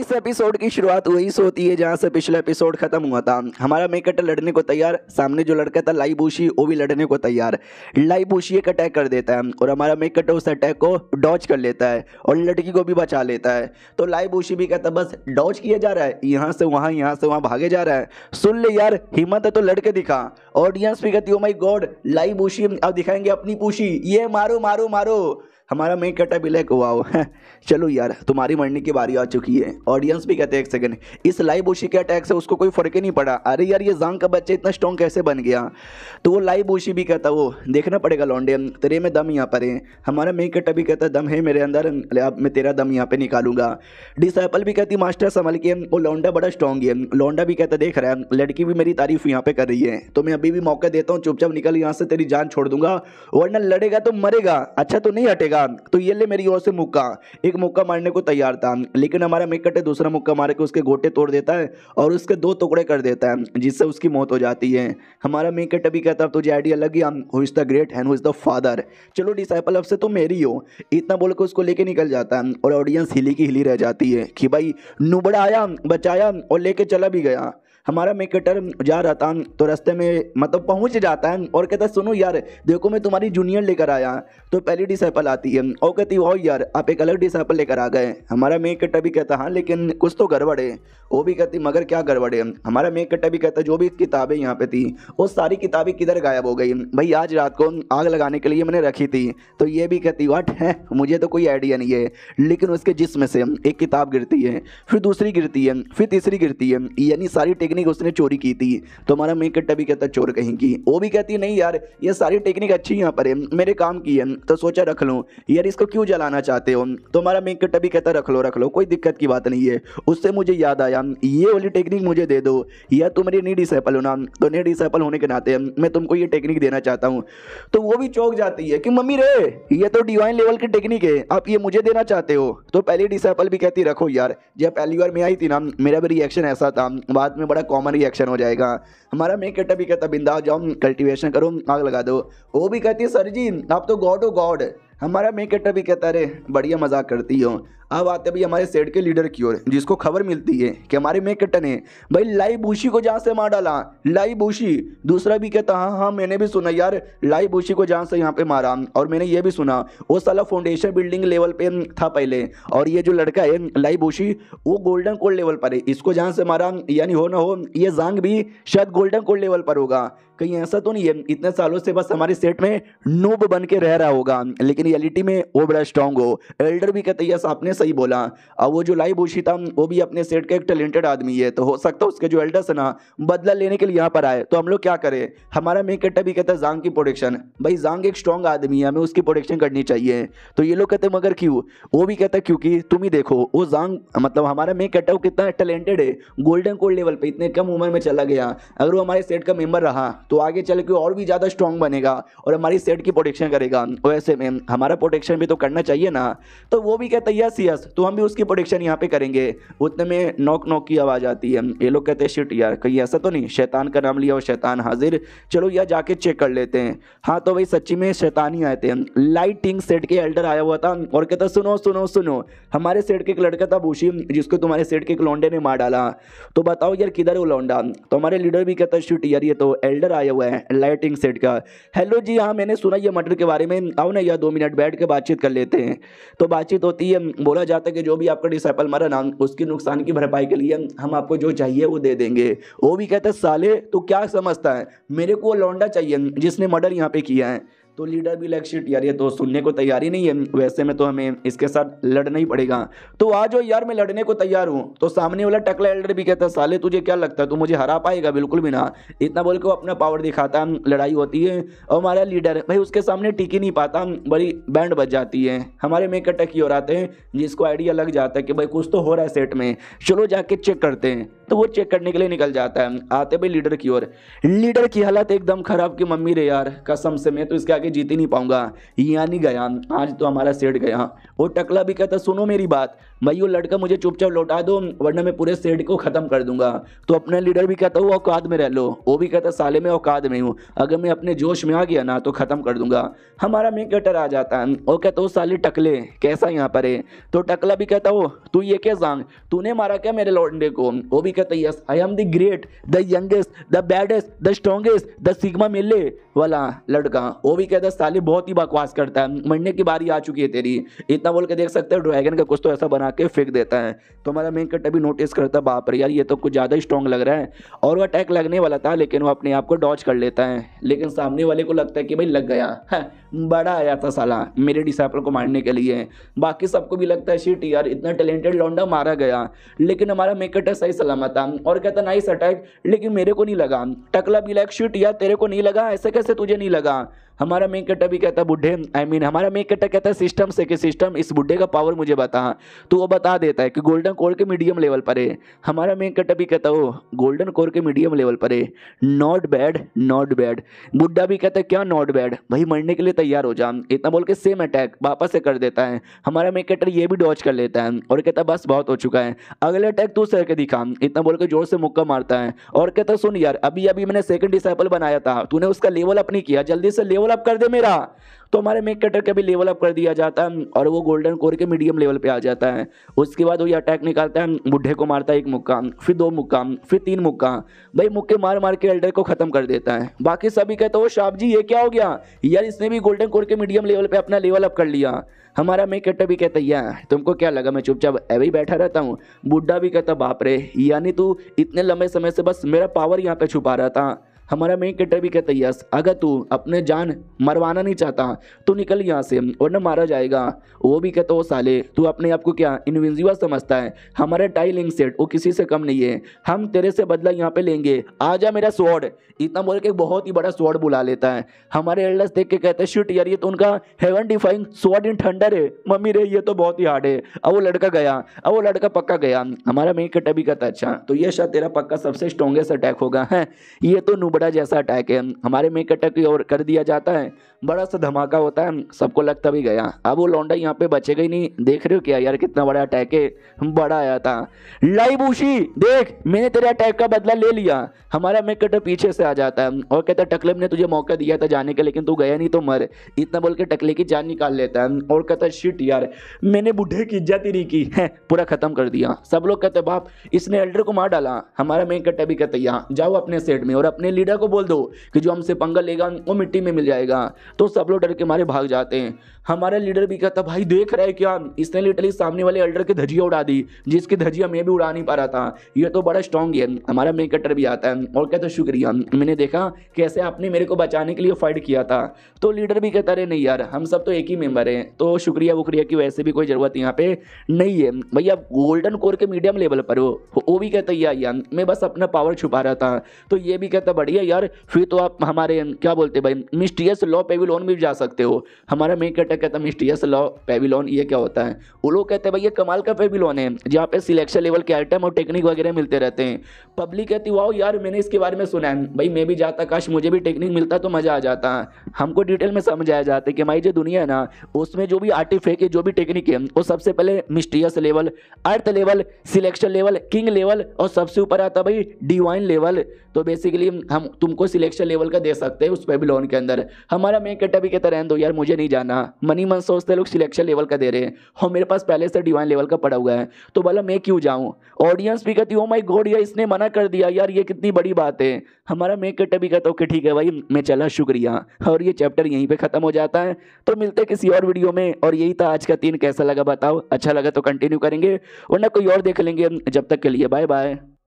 इस एपिसोड की शुरुआत वही से होती है जहाँ से पिछला एपिसोड खत्म हुआ था हमारा मेकट लड़ने को तैयार सामने जो लड़का था लाइबूशी वो भी लड़ने को तैयार लाइबूशी एक अटैक कर देता है और हमारा मेकट उस अटैक को डॉच कर लेता है और लड़की को भी बचा लेता है तो लाइबूशी भी कहता बस डॉच किया जा रहा है यहाँ से वहाँ यहाँ से वहाँ भागे जा रहा है सुन ले यार हिम्मत है तो लड़के दिखा ऑडियंस भी कहती हो oh माई गॉड लाइबूशी अब दिखाएंगे अपनी पूशी ये मारो मारो मारो हमारा मेन कटा बिल है वाओ है चलो यार तुम्हारी मरने की बारी आ चुकी है ऑडियंस भी कहते हैं एक सेकंड इस लाइव उशी के अटैक से उसको कोई फर्क ही नहीं पड़ा अरे यार ये जांग का बच्चा इतना स्ट्रॉन्ग कैसे बन गया तो वो लाइव उशी भी कहता वो देखना पड़ेगा लॉन्डे तेरे में दम यहाँ पर है हमारा मेन कटा भी कहता दम है मेरे अंदर अब मैं तेरा दम यहाँ पर निकालूंगा डिसाइपल भी कहती मास्टर संभल के वो लौंडा बड़ा स्ट्रॉन्ग है लौंडा भी कहता देख रहा है लड़की भी मेरी तारीफ यहाँ पर कर रही है तो मैं अभी भी मौका देता हूँ चुपचाप निकल यहाँ से तेरी जान छोड़ दूंगा वरना लड़ेगा तो मरेगा अच्छा तो नहीं हटेगा मारेगा तो ये ले मेरी ओर से मुक्का एक मुक्का मारने को तैयार था लेकिन हमारा मेकट दूसरा मुक्का मार के उसके गोटे तोड़ देता है और उसके दो टुकड़े कर देता है जिससे उसकी मौत हो जाती है हमारा मेकट अभी कहता है तुझे आइडिया लग गया who is the great hand who is the father चलो डिसाइपल अब से तो मेरी हो इतना बोल के उसको लेके निकल जाता है और ऑडियंस हिली की हिली रह जाती है कि भाई नुबड़ा आया बचाया और लेके चला भी गया हमारा मेकेटर जा रहा था तो रास्ते में मतलब पहुँच जाता है और कहता है सुनो यार देखो मैं तुम्हारी जूनियर लेकर आया तो पहली डिसाइपल आती है और कहती वाह यार आप एक अलग डिसाइपल लेकर आ गए हमारा मेकेटर भी कहता हाँ लेकिन कुछ तो गड़बड़ है वो भी कहती मगर क्या गड़बड़ है हमारा मेकेटर भी कहता जो भी किताबें यहाँ पे थी वो सारी किताबें किधर गायब हो गई भाई आज रात को आग लगाने के लिए मैंने रखी थी तो ये भी कहती वाट है मुझे तो कोई आइडिया नहीं है लेकिन उसके जिसम से एक किताब गिरती है फिर दूसरी गिरती है फिर तीसरी गिरती है यानी सारी टेक्निक टेक्निक उसने चोरी की थी तो हमारा मेक कट्टा भी कहता चोर कहीं की वो भी कहती नहीं यार ये सारी टेक्निक अच्छी यहाँ पर है मेरे काम की है तो सोचा रख लो यार इसको क्यों जलाना चाहते हो तो हमारा मेक कट्टा भी कहता रख लो रख लो कोई दिक्कत की बात नहीं है उससे मुझे याद आया ये वाली टेक्निक मुझे दे दो या तुम मेरी नीड डिसेपल हो ना तो नीड डिसेपल होने के नाते मैं तुमको ये टेक्निक देना चाहता हूँ तो वो भी चौक जाती है कि मम्मी रे ये तो डिवाइन लेवल की टेक्निक है आप ये मुझे देना चाहते हो तो पहली डिसेपल भी कहती रखो यार जब पहली बार मैं आई थी ना मेरा भी रिएक्शन ऐसा था बाद में बड़ा कॉमन रिएक्शन हो जाएगा हमारा मैं कहता भी कहता बिंदा जाओ कल्टीवेशन करो आग लगा दो वो भी कहती है सर जी आप तो गॉड हो गॉड हमारा मेन कैरेक्टर भी कहता रहे बढ़िया मजाक करती हो अब आते भाई हमारे सेट के लीडर की ओर जिसको खबर मिलती है कि हमारे मेन कैरेक्टर ने भाई लाई बूशी को जहाँ से मार डाला लाई बूशी दूसरा भी कहता हाँ हाँ मैंने भी सुना यार लाई बूशी को जहाँ से यहाँ पे मारा और मैंने ये भी सुना वो साला फाउंडेशन बिल्डिंग लेवल पे था पहले और ये जो लड़का है लाई बूशी वो गोल्डन कोल्ड लेवल पर है इसको जहाँ से मारा यानी हो ना हो ये जांग भी शायद गोल्डन कोल्ड लेवल पर होगा कहीं ऐसा तो नहीं है इतने सालों से बस हमारे सेट में नूब बन के रह रहा होगा लेकिन रियलिटी में वो बड़ा स्ट्रांग हो एल्डर भी कहते यस आपने सही बोला और वो जो लाई था वो भी अपने सेट का एक टैलेंटेड आदमी है तो हो सकता है उसके जो एल्डर्स ना बदला लेने के लिए यहाँ पर आए तो हम लोग क्या करें हमारा मेन कट्टा भी कहता है जांग की प्रोडक्शन भाई जांग एक स्ट्रॉन्ग आदमी है हमें उसकी प्रोडक्शन करनी चाहिए तो ये लोग कहते मगर क्यों वो भी कहता क्योंकि तुम ही देखो वो जांग मतलब हमारा मेन कट्टा कितना टैलेंटेड है गोल्डन कोल्ड लेवल पर इतने कम उम्र में चला गया अगर वो हमारे सेट का मेम्बर रहा तो आगे चल के और भी ज़्यादा स्ट्रॉन्ग बनेगा और हमारी सेट की प्रोटेक्शन करेगा वैसे में हमारा प्रोटेक्शन भी तो करना चाहिए ना तो वो भी कहता है यस यस तो हम भी उसकी प्रोटेक्शन यहाँ पे करेंगे उतने में नोक नोक की आवाज़ आती है ये लोग कहते हैं शिट यार कहीं ऐसा तो नहीं शैतान का नाम लिया और शैतान हाजिर चलो यार जाके चेक कर लेते हैं हाँ तो भाई सच्ची में शैतान ही आए थे लाइटिंग सेट के एल्डर आया हुआ था और कहता सुनो सुनो सुनो हमारे सेट के एक लड़का था भूषी जिसको तुम्हारे सेट के एक लौंडे ने मार डाला तो बताओ यार किधर वो लौंडा तो हमारे लीडर भी कहता शिट यार ये तो एल्डर आए हुए हैं लाइटिंग सेट का हेलो जी हाँ मैंने सुना ये मटर के बारे में आओ ना यह दो मिनट बैठ के बातचीत कर लेते हैं तो बातचीत होती है बोला जाता है कि जो भी आपका डिसाइपल मरा ना उसके नुकसान की भरपाई के लिए हम आपको जो चाहिए वो दे देंगे वो भी कहता है साले तो क्या समझता है मेरे को लौंडा चाहिए जिसने मर्डर यहाँ पे किया है तो लीडर भी लाइक यार ये तो सुनने को तैयार ही नहीं है वैसे में तो हमें इसके साथ लड़ना ही पड़ेगा तो आज वो यार मैं लड़ने को तैयार हूँ तो सामने वाला टकला एल्डर भी कहता है साले तुझे क्या लगता है तू मुझे हरा पाएगा बिल्कुल भी ना इतना बोल के वो अपना पावर दिखाता है लड़ाई होती है और हमारा लीडर भाई उसके सामने टिक ही नहीं पाता बड़ी बैंड बच जाती है हमारे में टक ही हो जाते हैं जिसको आइडिया लग जाता है कि भाई कुछ तो हो रहा है सेट में चलो जाके चेक करते हैं तो वो चेक करने के लिए निकल जाता है आते भाई लीडर की ओर लीडर की हालत एकदम खराब की मम्मी रे यार कसम से मैं तो इसके आगे जीत ही नहीं पाऊंगा यानी गया आज तो हमारा सेठ गया और टकला भी कहता सुनो मेरी बात यू लड़का मुझे चुपचाप लौटा दो वरना मैं पूरे सेठ को ख़त्म कर दूंगा तो अपना लीडर भी कहता हूँ औकात में रह लो वो भी कहता साले में औकात में हूँ अगर मैं अपने जोश में आ गया ना तो ख़त्म कर दूंगा हमारा मेन कटर आ जाता है और कहता हूँ साले टकले कैसा यहाँ पर है तो टकला भी कहता हो तू ये क्या जांग तूने मारा क्या मेरे लौटने को वो भी कहता yes I am the great the youngest the baddest the strongest the sigma मिले वाला लड़का वो भी कहता साले बहुत ही बकवास करता है मरने की बारी आ चुकी है तेरी इतना बोल के देख सकते हो ड्रैगन का कुछ तो ऐसा बना बना के फेंक देता है तो हमारा मेन कट अभी नोटिस करता है बाप रे यार ये तो कुछ ज़्यादा स्ट्रॉन्ग लग रहा है और वो अटैक लगने वाला था लेकिन वो अपने आप को डॉच कर लेता है लेकिन सामने वाले को लगता है कि भाई लग गया है हाँ, बड़ा आया था साला मेरे डिसाइपल को मारने के लिए बाकी सबको भी लगता है शीट यार इतना टैलेंटेड लौंडा मारा गया लेकिन हमारा मेन कट सही सलामत था और कहता नाइस अटैक लेकिन मेरे को नहीं लगा टकला भी लाइक शीट यार तेरे को नहीं लगा ऐसे कैसे तुझे नहीं लगा हमारा मेन कट्टा भी कहता बुढ़े आई I मीन mean, हमारा मेन कट्टा कहता है सिस्टम से कि सिस्टम इस बुढ़े का पावर मुझे बता तो वो बता देता है कि गोल्डन कोर के मीडियम लेवल पर है हमारा मेन कट्टा भी कहता वो गोल्डन कोर के मीडियम लेवल पर है नॉट बैड नॉट बैड बुढ़ा भी कहता है क्या नॉट बैड भाई मरने के लिए तैयार हो जा इतना बोल के सेम अटैक वापस से कर देता है हमारा मेन कट्टर ये भी डॉच कर लेता है और कहता है बस बहुत हो चुका है अगले अटैक तू सर के दिखा इतना बोल के जोर से मुक्का मारता है और कहता सुन यार अभी अभी मैंने सेकंड डिसाइपल बनाया था तूने उसका लेवल अप नहीं किया जल्दी से लेवल लेवल अप कर दे मेरा तो हमारे मेक कटर का भी लेवल अप कर दिया जाता है और वो गोल्डन कोर के मीडियम लेवल पे आ जाता है उसके बाद वो ये अटैक निकालता है बुढ़े को मारता है एक मुक्का फिर दो मुक्का फिर तीन मुक्का भाई मुक्के मार मार के एल्डर को खत्म कर देता है बाकी सभी कहते हो शाप जी ये क्या हो गया यार इसने भी गोल्डन कोर के मीडियम लेवल पर अपना लेवल अप कर लिया हमारा मेक कटर भी कहता यार तुमको क्या लगा मैं चुपचाप ऐ अभी बैठा रहता हूँ बुढ़ा भी कहता बाप रे यानी तू इतने लंबे समय से बस मेरा पावर यहाँ पर छुपा रहा था हमारा मेन कैटर भी कहता यस अगर तू अपने जान मरवाना नहीं चाहता तो निकल यहाँ से वरना मारा जाएगा वो भी कहता हो साले तू अपने आप को क्या इनविजिबल समझता है हमारा टाइलिंग सेट वो किसी से कम नहीं है हम तेरे से बदला यहाँ पे लेंगे आ जा मेरा स्वॉर्ड इतना बोल के बहुत ही बड़ा स्वॉर्ड बुला लेता है हमारे एल्डर्स देख के कहते हैं शूट यार ये तो उनका heaven defying sword in thunder है मम्मी रे ये तो बहुत ही हार्ड है अब वो लड़का गया अब वो लड़का पक्का गया हमारा मेन कैटर भी कहता अच्छा तो ये शायद तेरा पक्का सबसे स्ट्रॉन्गेस्ट अटैक होगा है ये तो नुब कोबरा जैसा अटैक है हमारे में एक अटैक और कर दिया जाता है बड़ा सा धमाका होता है सबको लगता भी गया अब वो लौंडा यहाँ पे बचेगा ही नहीं देख रहे हो क्या यार कितना बड़ा अटैक है बड़ा आया था लाई बूशी देख मैंने तेरे अटैक का बदला ले लिया हमारा में कटर पीछे से आ जाता है और कहता है टकले ने तुझे मौका दिया था जाने का लेकिन तू गया नहीं तो मर इतना बोल के टकले की जान निकाल लेता है और कहता शिट यार मैंने बूढ़े की इज्जत ही नहीं की है पूरा खत्म कर दिया सब लोग कहते बाप इसने एल्डर को मार डाला हमारा में कटा भी कहते यहाँ जाओ अपने सेट में और अपने लिए लीडर को बोल दो कि जो हमसे पंगा लेगा वो मिट्टी में मिल जाएगा तो सब लोग डर के मारे भाग जाते हैं हमारा लीडर भी कहता भाई देख रहे हैं क्या इसने लिटरली सामने वाले अल्डर की धजिया उड़ा दी जिसकी धजिया मैं भी उड़ा नहीं पा रहा था ये तो बड़ा स्ट्रॉन्ग है हमारा मेन कटर भी आता है और कहते शुक्रिया मैंने देखा कैसे आपने मेरे को बचाने के लिए फाइट किया था तो लीडर भी कहता रहे नहीं यार हम सब तो एक ही मेंबर हैं तो शुक्रिया वुक्रिया की वैसे भी कोई ज़रूरत यहाँ पे नहीं है भैया गोल्डन कोर के मीडियम लेवल पर हो वो भी कहता यार मैं बस अपना पावर छुपा रहा था तो ये भी कहता बढ़िया भैया यार फिर तो आप हमारे क्या बोलते भाई मिस्टीरियस लॉ पेविलोन में भी जा सकते हो हमारा मेन कैटर कहता है मिस्टीरियस लॉ पेविलोन ये क्या होता है वो लोग कहते हैं भाई ये कमाल का पेविलोन है जहाँ पे सिलेक्शन लेवल के आइटम और टेक्निक वगैरह मिलते रहते हैं पब्लिक कहती वाओ यार मैंने इसके बारे में सुना है भाई मैं भी जाता काश मुझे भी टेक्निक मिलता तो मज़ा आ जाता हमको डिटेल में समझाया जाता है कि हमारी जो दुनिया है ना उसमें जो भी आर्टिफेक्ट है जो भी टेक्निक है वो सबसे पहले mysterious level earth level selection level king level और सबसे ऊपर आता भाई डिवाइन लेवल तो बेसिकली हम तुमको सिलेक्शन लेवल का दे सकते हैं उस पर भी लोन के अंदर हमारा मेन भी कहता रहें दो यार मुझे नहीं जाना मनी मन सोचते लोग सिलेक्शन लेवल का दे रहे हैं और मेरे पास पहले से डिवाइन लेवल का पड़ा हुआ है तो बोला मैं क्यों जाऊँ ऑडियंस भी कहती हूँ माई गोड यार इसने मना कर दिया यार ये कितनी बड़ी बात है हमारा मैं भी कहता हूँ कि ठीक है भाई मैं चला शुक्रिया और ये चैप्टर यहीं पर ख़त्म हो जाता है तो मिलते किसी और वीडियो में और यही था आज का तीन कैसा लगा बताओ अच्छा लगा तो कंटिन्यू करेंगे वरना कोई और देख लेंगे जब तक के लिए बाय बाय